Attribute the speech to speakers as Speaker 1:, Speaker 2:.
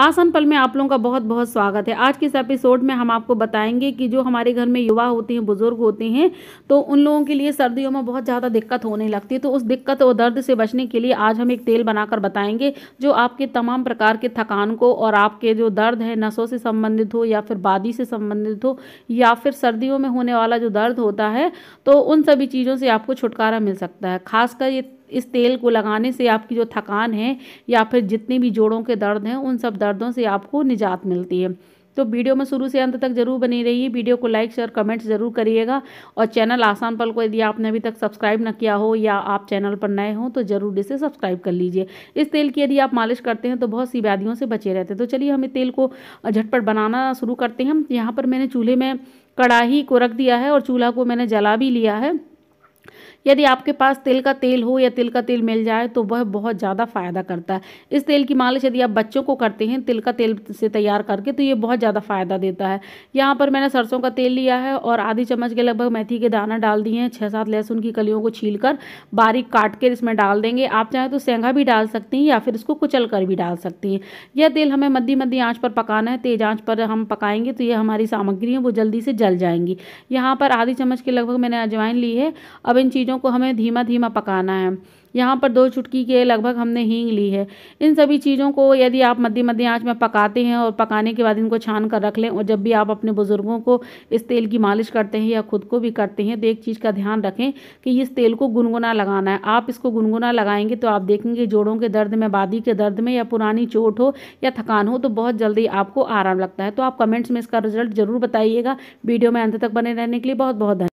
Speaker 1: आसन पल में आप लोगों का बहुत बहुत स्वागत है आज के इस एपिसोड में हम आपको बताएंगे कि जो हमारे घर में युवा होते हैं बुजुर्ग होते हैं तो उन लोगों के लिए सर्दियों में बहुत ज़्यादा दिक्कत होने लगती है तो उस दिक्कत और दर्द से बचने के लिए आज हम एक तेल बनाकर बताएंगे जो आपके तमाम प्रकार के थकान को और आपके जो दर्द है नसों से संबंधित हो या फिर बादी से संबंधित हो या फिर सर्दियों में होने वाला जो दर्द होता है तो उन सभी चीज़ों से आपको छुटकारा मिल सकता है खासकर ये इस तेल को लगाने से आपकी जो थकान है या फिर जितने भी जोड़ों के दर्द हैं उन सब दर्दों से आपको निजात मिलती है तो वीडियो में शुरू से अंत तक जरूर बनी रहिए वीडियो को लाइक शेयर कमेंट्स जरूर करिएगा और चैनल आसान पल को यदि आपने अभी तक सब्सक्राइब ना किया हो या आप चैनल पर नए हो तो जरूर इसे सब्सक्राइब कर लीजिए इस तेल की यदि आप मालिश करते हैं तो बहुत सी व्याधियों से बचे रहते हैं तो चलिए हम इस तेल को झटपट बनाना शुरू करते हैं यहाँ पर मैंने चूल्हे में कड़ाही को रख दिया है और चूल्हा को मैंने जला भी लिया है यदि आपके पास तिल का तेल हो या तिल का तेल मिल जाए तो वह बहुत ज़्यादा फ़ायदा करता है इस तेल की मालिश यदि आप बच्चों को करते हैं तिल का तेल से तैयार करके तो ये बहुत ज़्यादा फ़ायदा देता है यहाँ पर मैंने सरसों का तेल लिया है और आधी चम्मच के लगभग मेथी के दाना डाल दिए हैं छः सात लहसुन की कलियों को छील कर बारीक काट कर इसमें डाल देंगे आप चाहें तो सेंगा भी डाल सकती हैं या फिर इसको कुचल कर भी डाल सकती हैं यह तेल हमें मध्य मध्य आँच पर पकाना है तेज आँच पर हम पकाएंगे तो ये हमारी सामग्री है वो जल्दी से जल जाएंगी यहाँ पर आधी चम्मच के लगभग मैंने अजवाइन ली है अब इन चीज चीज़ों को हमें धीमा धीमा पकाना है यहाँ पर दो चुटकी के लगभग हमने हींग ली है इन सभी चीज़ों को यदि आप मध्य मध्य आँच में पकाते हैं और पकाने के बाद इनको छान कर रख लें और जब भी आप अपने बुज़ुर्गों को इस तेल की मालिश करते हैं या खुद को भी करते हैं तो एक चीज़ का ध्यान रखें कि इस तेल को गुनगुना लगाना है आप इसको गुनगुना लगाएंगे तो आप देखेंगे जोड़ों के दर्द में बादी के दर्द में या पुरानी चोट हो या थकान हो तो बहुत जल्दी आपको आराम लगता है तो आप कमेंट्स में इसका रिजल्ट ज़रूर बताइएगा वीडियो में अंत तक बने रहने के लिए बहुत बहुत धन्यवाद